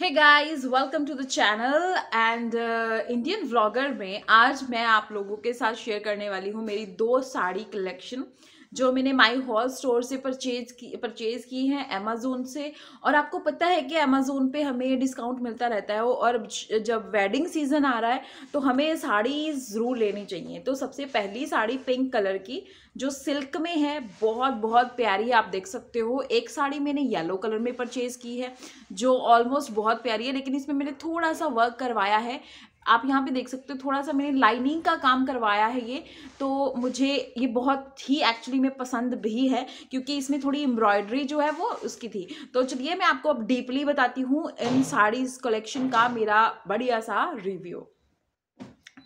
hey guys welcome to the channel and Indian vlogger में आज मैं आप लोगों के साथ शेयर करने वाली हूँ मेरी दो साड़ी कलेक्शन जो मैंने माई हॉल स्टोर से परचेज की परचेज़ की हैं अमेज़ोन से और आपको पता है कि अमेज़ोन पे हमें डिस्काउंट मिलता रहता है और जब वेडिंग सीज़न आ रहा है तो हमें साड़ी ज़रूर लेनी चाहिए तो सबसे पहली साड़ी पिंक कलर की जो सिल्क में है बहुत बहुत प्यारी आप देख सकते हो एक साड़ी मैंने येलो कलर में परचेज़ की है जो ऑलमोस्ट बहुत प्यारी है लेकिन इसमें मैंने थोड़ा सा वर्क करवाया है आप यहाँ पे देख सकते हो थोड़ा सा मैंने लाइनिंग का काम करवाया है ये तो मुझे ये बहुत ही एक्चुअली में पसंद भी है क्योंकि इसमें थोड़ी एम्ब्रॉयडरी जो है वो उसकी थी तो चलिए मैं आपको अब डीपली बताती हूँ इन साड़ीज़ कलेक्शन का मेरा बढ़िया सा रिव्यू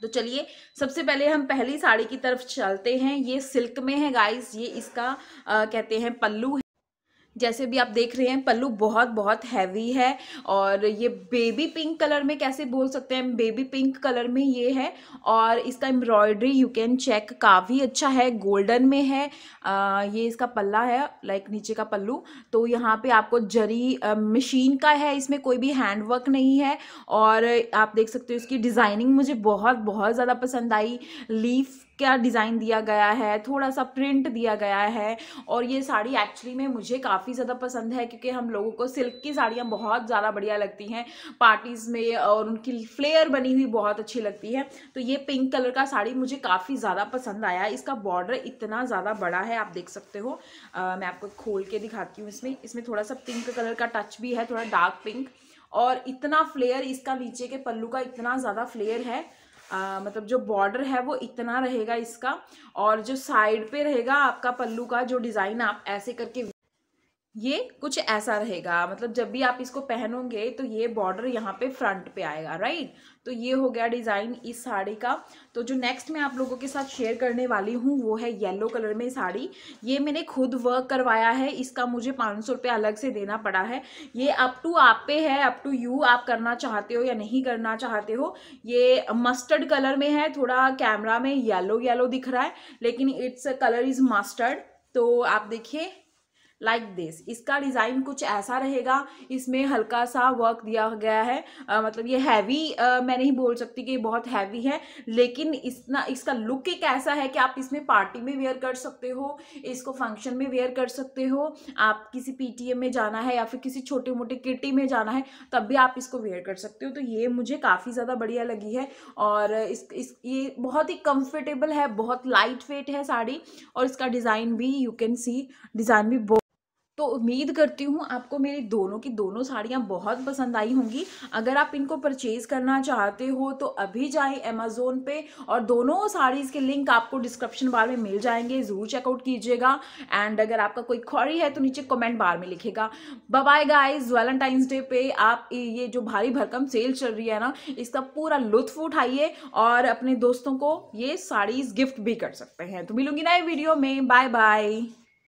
तो चलिए सबसे पहले हम पहली साड़ी की तरफ चलते हैं ये सिल्क में है गाइस ये इसका आ, कहते हैं पल्लू है जैसे भी आप देख रहे हैं पल्लू बहुत बहुत हैवी है और ये बेबी पिंक कलर में कैसे बोल सकते हैं बेबी पिंक कलर में ये है और इसका एम्ब्रॉयडरी यू कैन चेक काफ़ी अच्छा है गोल्डन में है आ, ये इसका पल्ला है लाइक नीचे का पल्लू तो यहाँ पे आपको जरी मशीन का है इसमें कोई भी हैंड वर्क नहीं है और आप देख सकते हो इसकी डिज़ाइनिंग मुझे बहुत बहुत ज़्यादा पसंद आई लीफ क्या डिज़ाइन दिया गया है थोड़ा सा प्रिंट दिया गया है और ये साड़ी एक्चुअली में मुझे काफ़ी ज़्यादा पसंद है क्योंकि हम लोगों को सिल्क की साड़ियाँ बहुत ज़्यादा बढ़िया लगती हैं पार्टीज़ में और उनकी फ्लेयर बनी हुई बहुत अच्छी लगती है तो ये पिंक कलर का साड़ी मुझे काफ़ी ज़्यादा पसंद आया इसका बॉर्डर इतना ज़्यादा बड़ा है आप देख सकते हो आ, मैं आपको खोल के दिखाती हूँ इसमें इसमें थोड़ा सा पिंक कलर का टच भी है थोड़ा डार्क पिंक और इतना फ्लेयर इसका नीचे के पल्लू का इतना ज़्यादा फ्लेयर है आ, मतलब जो बॉर्डर है वो इतना रहेगा इसका और जो साइड पे रहेगा आपका पल्लू का जो डिज़ाइन आप ऐसे करके ये कुछ ऐसा रहेगा मतलब जब भी आप इसको पहनोगे तो ये बॉर्डर यहाँ पे फ्रंट पे आएगा राइट तो ये हो गया डिज़ाइन इस साड़ी का तो जो नेक्स्ट मैं आप लोगों के साथ शेयर करने वाली हूँ वो है येलो कलर में साड़ी ये मैंने खुद वर्क करवाया है इसका मुझे पाँच सौ अलग से देना पड़ा है ये अप टू आप पे है अप टू यू आप करना चाहते हो या नहीं करना चाहते हो ये मस्टर्ड कलर में है थोड़ा कैमरा में येलो येलो दिख रहा है लेकिन इट्स कलर इज़ मस्टर्ड तो आप देखिए लाइक like दिस इसका डिज़ाइन कुछ ऐसा रहेगा इसमें हल्का सा वर्क दिया गया है आ, मतलब ये हैवी मैं नहीं बोल सकती कि ये बहुत हैवी है लेकिन इसना इसका लुक एक ऐसा है कि आप इसमें पार्टी में वेयर कर सकते हो इसको फंक्शन में वेयर कर सकते हो आप किसी पीटीएम में जाना है या फिर किसी छोटे मोटे किटी में जाना है तब भी आप इसको वेयर कर सकते हो तो ये मुझे काफ़ी ज़्यादा बढ़िया लगी है और इस, इस ये बहुत ही कंफर्टेबल है बहुत लाइट वेट है साड़ी और इसका डिज़ाइन भी यू कैन सी डिज़ाइन भी बहुत तो उम्मीद करती हूँ आपको मेरी दोनों की दोनों साड़ियाँ बहुत पसंद आई होंगी अगर आप इनको परचेज़ करना चाहते हो तो अभी जाए अमेज़ोन पे और दोनों साड़ीज़ के लिंक आपको डिस्क्रिप्शन बार में मिल जाएंगे ज़रूर चेकआउट कीजिएगा एंड अगर आपका कोई ख्वारी है तो नीचे कमेंट बार में लिखेगा बाय गाइज वैलेंटाइंस डे पे आप ये जो भारी भरकम सेल चल रही है ना इसका पूरा लुत्फ उठाइए और अपने दोस्तों को ये साड़ीज़ गिफ्ट भी कर सकते हैं तो मिलूंगी नए वीडियो में बाय बाय